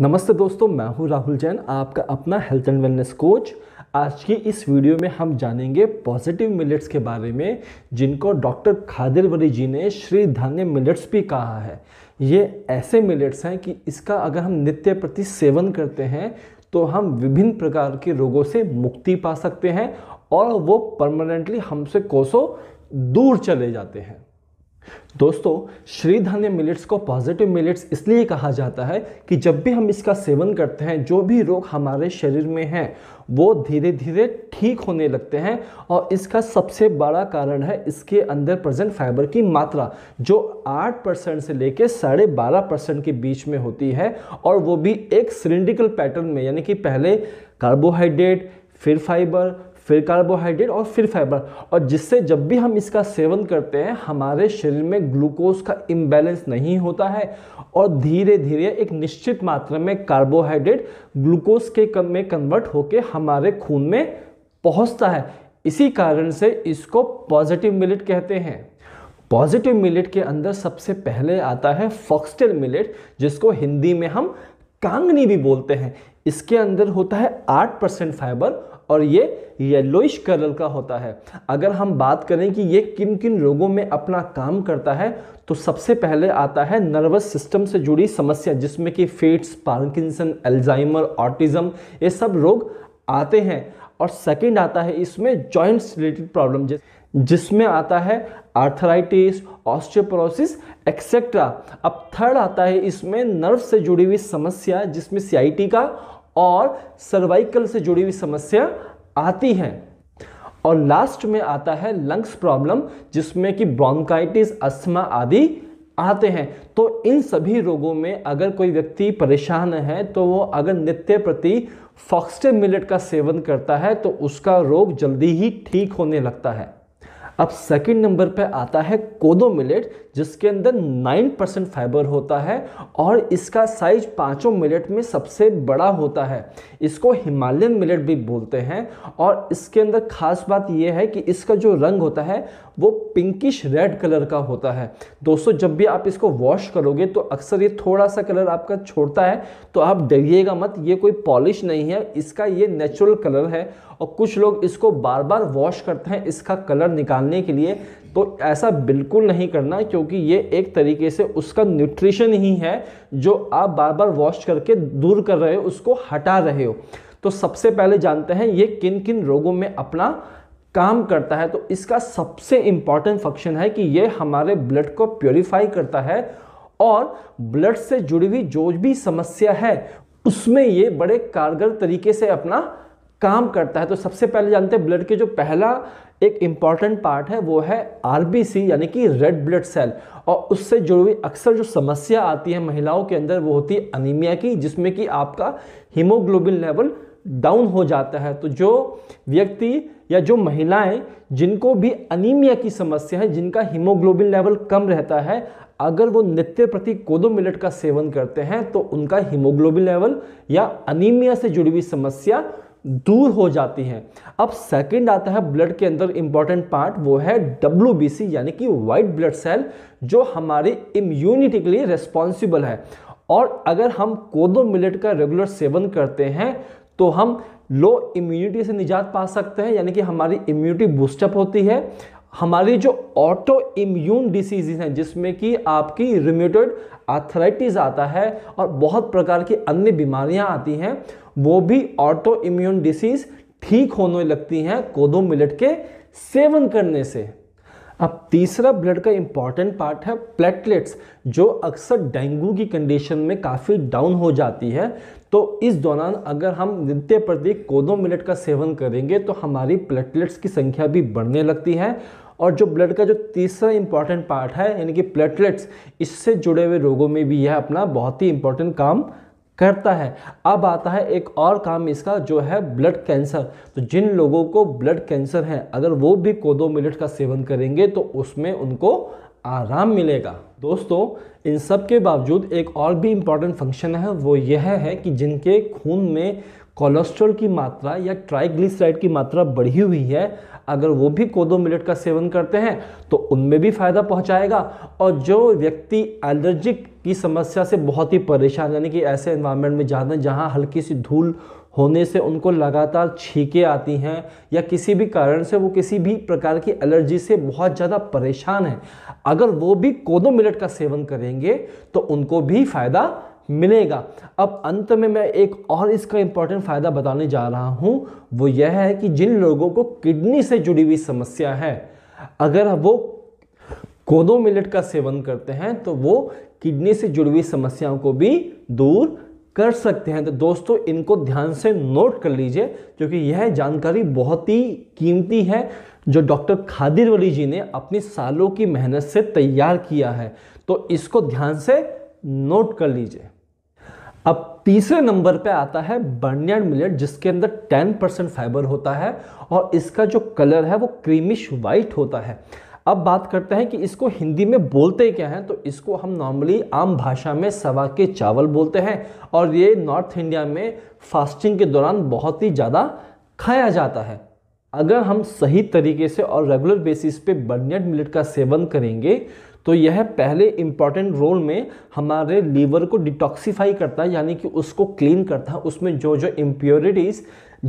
नमस्ते दोस्तों मैं हूं राहुल जैन आपका अपना हेल्थ एंड वेलनेस कोच आज की इस वीडियो में हम जानेंगे पॉजिटिव मिलेट्स के बारे में जिनको डॉक्टर खादिरवरी जी ने श्री धान्य मिलेट्स भी कहा है ये ऐसे मिलेट्स हैं कि इसका अगर हम नित्य प्रति सेवन करते हैं तो हम विभिन्न प्रकार के रोगों से मुक्ति पा सकते हैं और वो परमानेंटली हमसे कोसों दूर चले जाते हैं दोस्तों श्रीधन्य मिलेट्स को पॉजिटिव मिलेट्स इसलिए कहा जाता है कि जब भी हम इसका सेवन करते हैं जो भी रोग हमारे शरीर में हैं वो धीरे धीरे ठीक होने लगते हैं और इसका सबसे बड़ा कारण है इसके अंदर प्रेजेंट फाइबर की मात्रा जो 8 परसेंट से लेकर साढ़े बारह परसेंट के बीच में होती है और वो भी एक सिलेंड्रिकल पैटर्न में यानी कि पहले कार्बोहाइड्रेट फिर फाइबर फिर कार्बोहाइड्रेट और फिर फाइबर और जिससे जब भी हम इसका सेवन करते हैं हमारे शरीर में ग्लूकोज का इम्बैलेंस नहीं होता है और धीरे धीरे एक निश्चित मात्रा में कार्बोहाइड्रेट ग्लूकोज के कम में कन्वर्ट होकर हमारे खून में पहुंचता है इसी कारण से इसको पॉजिटिव मिलेट कहते हैं पॉजिटिव मिलेट के अंदर सबसे पहले आता है फॉक्सटेल मिलेट जिसको हिंदी में हम कांगनी भी बोलते हैं इसके अंदर होता है आठ परसेंट फाइबर और ये येलोइश कलर का होता है अगर हम बात करें कि ये किन किन रोगों में अपना काम करता है तो सबसे पहले आता है नर्वस सिस्टम से जुड़ी समस्या जिसमें कि फेट्स पार्किंसन एल्जाइमर ऑटिज्म ये सब रोग आते हैं और सेकेंड आता है इसमें जॉइंट्स रिलेटेड प्रॉब्लम जिसमें आता है आर्थराइटिस ऑस्टियोपोरोसिस एक्सेट्रा अब थर्ड आता है इसमें नर्व से जुड़ी हुई समस्या जिसमें सीआईटी का और सर्वाइकल से जुड़ी हुई समस्या आती है और लास्ट में आता है लंग्स प्रॉब्लम जिसमें कि ब्रोंकाइटिस अस्थमा आदि आते हैं तो इन सभी रोगों में अगर कोई व्यक्ति परेशान है तो वो अगर नित्य प्रति फॉक्सटे मिलेट का सेवन करता है तो उसका रोग जल्दी ही ठीक होने लगता है अब सेकंड नंबर पे आता है कोदो मिलेट जिसके अंदर 9 परसेंट फाइबर होता है और इसका साइज पांचों मिलेट में सबसे बड़ा होता है इसको हिमालयन मिलेट भी बोलते हैं और इसके अंदर खास बात यह है कि इसका जो रंग होता है वो पिंकिश रेड कलर का होता है दोस्तों जब भी आप इसको वॉश करोगे तो अक्सर ये थोड़ा सा कलर आपका छोड़ता है तो आप डरिएगा मत ये कोई पॉलिश नहीं है इसका ये नेचुरल कलर है और कुछ लोग इसको बार बार वॉश करते हैं इसका कलर निकालने के लिए तो ऐसा बिल्कुल नहीं करना क्योंकि ये एक तरीके से उसका न्यूट्रिशन ही है जो आप बार बार वॉश करके दूर कर रहे हो उसको हटा रहे हो तो सबसे पहले जानते हैं ये किन किन रोगों में अपना काम करता है तो इसका सबसे इंपॉर्टेंट फंक्शन है कि यह हमारे ब्लड को प्योरीफाई करता है और ब्लड से जुड़ी हुई जो भी समस्या है उसमें ये बड़े कारगर तरीके से अपना काम करता है तो सबसे पहले जानते हैं ब्लड के जो पहला एक इम्पॉर्टेंट पार्ट है वो है आरबीसी यानी कि रेड ब्लड सेल और उससे जुड़ी हुई अक्सर जो समस्या आती है महिलाओं के अंदर वो होती है अनिमिया की जिसमें कि आपका हीमोग्लोबिन लेवल डाउन हो जाता है तो जो व्यक्ति या जो महिलाएं जिनको भी अनीमिया की समस्या है जिनका हीमोग्लोबिन लेवल कम रहता है अगर वो नित्य प्रति कोदो मिलट का सेवन करते हैं तो उनका हीमोग्लोबिन लेवल या अनीमिया से जुड़ी हुई समस्या दूर हो जाती है अब सेकंड आता है ब्लड के अंदर इंपॉर्टेंट पार्ट वो है डब्ल्यू यानी कि वाइट ब्लड सेल जो हमारी इम्यूनिटी के लिए रेस्पॉन्सिबल है और अगर हम कोदो मिलेट का रेगुलर सेवन करते हैं तो हम लो इम्यूनिटी से निजात पा सकते हैं यानी कि हमारी इम्यूनिटी बूस्टअप होती है हमारी जो ऑटो इम्यून डिसीजेज हैं जिसमें कि आपकी रिम्यूटेड आर्थराइटिस आता है और बहुत प्रकार की अन्य बीमारियां आती हैं वो भी ऑटो इम्यून डिसीज ठीक होने लगती हैं कोदो मिलट के सेवन करने से अब तीसरा ब्लड का इंपॉर्टेंट पार्ट है प्लेटलेट्स जो अक्सर डेंगू की कंडीशन में काफ़ी डाउन हो जाती है तो इस दौरान अगर हम नित्य प्रति कोदो मिलट का सेवन करेंगे तो हमारी प्लेटलेट्स की संख्या भी बढ़ने लगती है और जो ब्लड का जो तीसरा इंपॉर्टेंट पार्ट है यानी कि प्लेटलेट्स इससे जुड़े हुए रोगों में भी यह अपना बहुत ही इंपॉर्टेंट काम करता है अब आता है एक और काम इसका जो है ब्लड कैंसर तो जिन लोगों को ब्लड कैंसर है अगर वो भी कोदो मिलेट का सेवन करेंगे तो उसमें उनको आराम मिलेगा दोस्तों इन सब के बावजूद एक और भी इम्पॉर्टेंट फंक्शन है वो यह है कि जिनके खून में कोलेस्ट्रॉल की मात्रा या ट्राइग्लिसराइड की मात्रा बढ़ी हुई है अगर वो भी कोदो मिलेट का सेवन करते हैं तो उनमें भी फ़ायदा पहुंचाएगा और जो व्यक्ति एलर्जिक की समस्या से बहुत ही परेशान यानी कि ऐसे इन्वायरमेंट में जाते हैं जहाँ हल्की सी धूल होने से उनको लगातार छींकें आती हैं या किसी भी कारण से वो किसी भी प्रकार की एलर्जी से बहुत ज़्यादा परेशान है अगर वो भी कोदो मिलट का सेवन करेंगे तो उनको भी फ़ायदा मिलेगा अब अंत में मैं एक और इसका इंपॉर्टेंट फ़ायदा बताने जा रहा हूँ वो यह है कि जिन लोगों को किडनी से जुड़ी हुई समस्या है अगर वो कोदो मिलेट का सेवन करते हैं तो वो किडनी से जुड़ी हुई समस्याओं को भी दूर कर सकते हैं तो दोस्तों इनको ध्यान से नोट कर लीजिए क्योंकि यह जानकारी बहुत ही कीमती है जो डॉक्टर खादिर वली जी ने अपनी सालों की मेहनत से तैयार किया है तो इसको ध्यान से नोट कर लीजिए अब तीसरे नंबर पे आता है बर्नियड मिलेट जिसके अंदर 10 परसेंट फाइबर होता है और इसका जो कलर है वो क्रीमिश वाइट होता है अब बात करते हैं कि इसको हिंदी में बोलते क्या हैं तो इसको हम नॉर्मली आम भाषा में सवा के चावल बोलते हैं और ये नॉर्थ इंडिया में फास्टिंग के दौरान बहुत ही ज़्यादा खाया जाता है अगर हम सही तरीके से और रेगुलर बेसिस पे बर्नियड मिलेट का सेवन करेंगे तो यह पहले इंपॉर्टेंट रोल में हमारे लीवर को डिटॉक्सीफाई करता है यानी कि उसको क्लीन करता है उसमें जो जो इम्प्योरिटीज़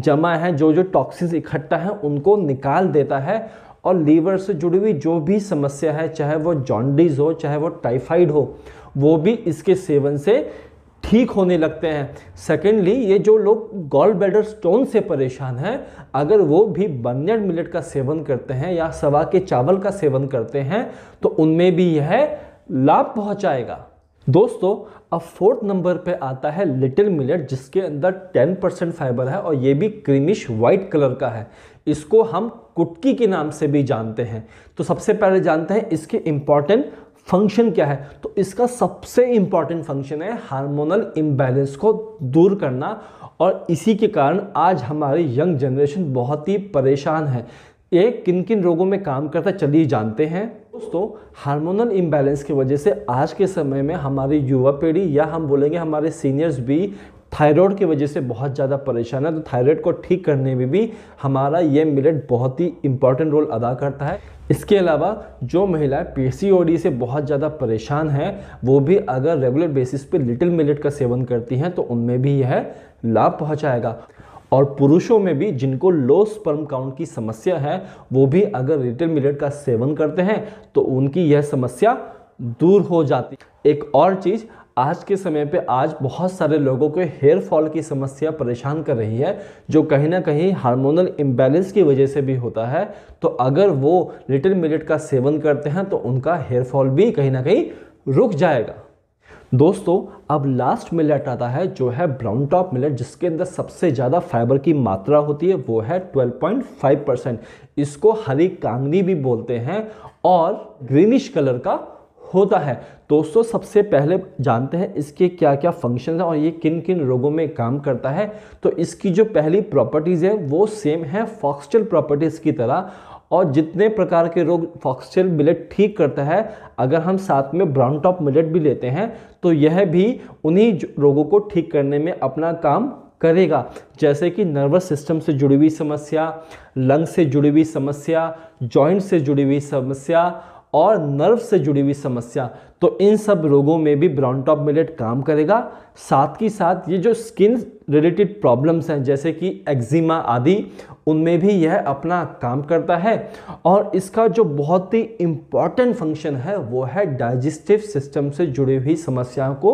जमा है जो जो टॉक्सिस इकट्ठा है उनको निकाल देता है और लीवर से जुड़ी हुई जो भी समस्या है चाहे वो जॉन्डिस हो चाहे वो टाइफाइड हो वो भी इसके सेवन से ठीक होने लगते हैं सेकेंडली ये जो लोग गॉल बेडर स्टोन से परेशान हैं अगर वो भी बनजड़ मिलेट का सेवन करते हैं या सवा के चावल का सेवन करते हैं तो उनमें भी यह लाभ पहुंचाएगा दोस्तों अब फोर्थ नंबर पे आता है लिटिल मिलेट जिसके अंदर 10 परसेंट फाइबर है और ये भी क्रीमिश वाइट कलर का है इसको हम कुटकी के नाम से भी जानते हैं तो सबसे पहले जानते हैं इसके इम्पॉर्टेंट फंक्शन क्या है तो इसका सबसे इंपॉर्टेंट फंक्शन है हार्मोनल इम्बैलेंस को दूर करना और इसी के कारण आज हमारी यंग जनरेशन बहुत ही परेशान है ये किन किन रोगों में काम करता है चलिए जानते हैं दोस्तों हार्मोनल इम्बैलेंस की वजह से आज के समय में हमारी युवा पीढ़ी या हम बोलेंगे हमारे सीनियर्स भी थायराइड की वजह से बहुत ज़्यादा परेशान है तो थायराइड को ठीक करने में भी हमारा ये मिलेट बहुत ही इंपॉर्टेंट रोल अदा करता है इसके अलावा जो महिलाएं पी से बहुत ज़्यादा परेशान है वो भी अगर रेगुलर बेसिस पे लिटिल मिलेट का सेवन करती हैं तो उनमें भी यह लाभ पहुँचाएगा और पुरुषों में भी जिनको लो स्पर्म काउंट की समस्या है वो भी अगर लिटिल मिलेट का सेवन करते हैं तो उनकी यह समस्या दूर हो जाती एक और चीज़ आज के समय पे आज बहुत सारे लोगों को हेयर फॉल की समस्या परेशान कर रही है जो कहीं ना कहीं हार्मोनल इम्बैलेंस की वजह से भी होता है तो अगर वो लिटिल मिलेट का सेवन करते हैं तो उनका हेयर फॉल भी कहीं ना कहीं रुक जाएगा दोस्तों अब लास्ट मिलेट आता है जो है ब्राउन टॉप मिलेट जिसके अंदर सबसे ज़्यादा फाइबर की मात्रा होती है वो है 12.5 परसेंट इसको हरी कांगनी भी बोलते हैं और ग्रीनिश कलर का होता है दोस्तों सबसे पहले जानते हैं इसके क्या क्या फंक्शन हैं और ये किन किन रोगों में काम करता है तो इसकी जो पहली प्रॉपर्टीज़ है वो सेम है फॉक्सटेल प्रॉपर्टीज़ की तरह और जितने प्रकार के रोग फॉक्सटेल मिलेट ठीक करता है अगर हम साथ में ब्राउन टॉप मिलेट भी लेते हैं तो यह भी उन्हीं रोगों को ठीक करने में अपना काम करेगा जैसे कि नर्वस सिस्टम से जुड़ी हुई समस्या लंग से जुड़ी हुई समस्या जॉइंट से जुड़ी हुई समस्या और नर्व से जुड़ी हुई समस्या तो इन सब रोगों में भी ब्राउन टॉप मिलेट काम करेगा साथ ही साथ ये जो स्किन रिलेटेड प्रॉब्लम्स हैं जैसे कि एक्जिमा आदि उनमें भी यह अपना काम करता है और इसका जो बहुत ही इम्पॉर्टेंट फंक्शन है वो है डाइजेस्टिव सिस्टम से जुड़ी हुई समस्याओं को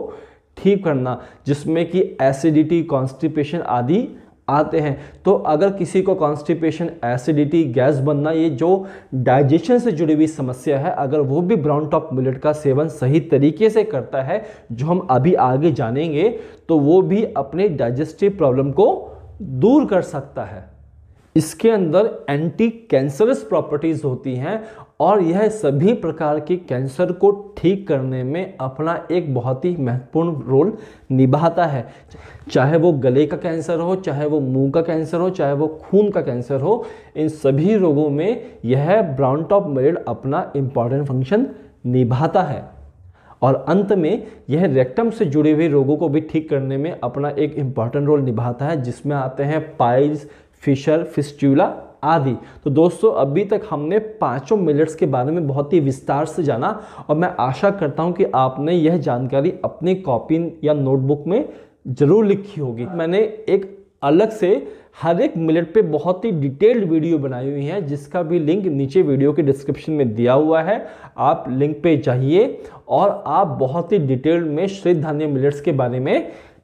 ठीक करना जिसमें कि एसिडिटी कॉन्स्टिपेशन आदि आते हैं तो अगर किसी को कॉन्स्टिपेशन एसिडिटी गैस बनना ये जो डाइजेशन से जुड़ी हुई समस्या है अगर वो भी ब्राउन टॉप मिलेट का सेवन सही तरीके से करता है जो हम अभी आगे जानेंगे तो वो भी अपने डाइजेस्टिव प्रॉब्लम को दूर कर सकता है इसके अंदर एंटी कैंसरस प्रॉपर्टीज़ होती हैं और यह सभी प्रकार के कैंसर को ठीक करने में अपना एक बहुत ही महत्वपूर्ण रोल निभाता है चाहे वो गले का कैंसर हो चाहे वो मुंह का कैंसर हो चाहे वो खून का कैंसर हो इन सभी रोगों में यह ब्राउन टॉप मरेड अपना इम्पॉर्टेंट फंक्शन निभाता है और अंत में यह रेक्टम से जुड़े हुए रोगों को भी ठीक करने में अपना एक इम्पॉर्टेंट रोल निभाता है जिसमें आते हैं पाइल्स फिशर फिस्टूला आदि तो दोस्तों अभी तक हमने पांचों मिलेट्स के बारे में बहुत ही विस्तार से जाना और मैं आशा करता हूं कि आपने यह जानकारी अपनी कॉपी या नोटबुक में जरूर लिखी होगी हाँ। मैंने एक अलग से हर एक मिलेट पे बहुत ही डिटेल्ड वीडियो बनाई हुई है जिसका भी लिंक नीचे वीडियो के डिस्क्रिप्शन में दिया हुआ है आप लिंक पे जाइए और आप बहुत ही डिटेल में श्री धान्य मिलेट्स के बारे में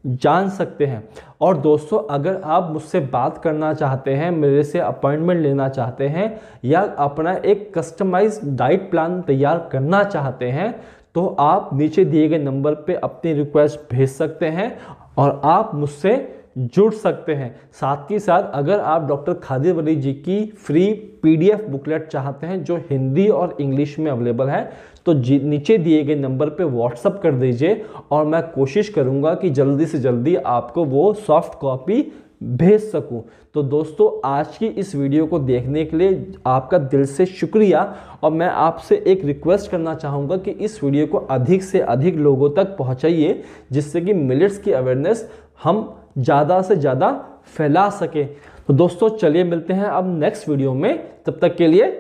जान सकते हैं और दोस्तों अगर आप मुझसे बात करना चाहते हैं मेरे से अपॉइंटमेंट लेना चाहते हैं या अपना एक कस्टमाइज डाइट प्लान तैयार करना चाहते हैं तो आप नीचे दिए गए नंबर पे अपनी रिक्वेस्ट भेज सकते हैं और आप मुझसे जुड़ सकते हैं साथ ही साथ अगर आप डॉक्टर खादिर वली जी की फ्री पीडीएफ बुकलेट चाहते हैं जो हिंदी और इंग्लिश में अवेलेबल है तो नीचे दिए गए नंबर पे व्हाट्सअप कर दीजिए और मैं कोशिश करूँगा कि जल्दी से जल्दी आपको वो सॉफ्ट कॉपी भेज सकूं तो दोस्तों आज की इस वीडियो को देखने के लिए आपका दिल से शुक्रिया और मैं आपसे एक रिक्वेस्ट करना चाहूँगा कि इस वीडियो को अधिक से अधिक लोगों तक पहुँचाइए जिससे कि मिलिट्स की अवेयरनेस हम ज़्यादा से ज़्यादा फैला सके तो दोस्तों चलिए मिलते हैं अब नेक्स्ट वीडियो में तब तक के लिए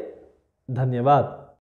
धन्यवाद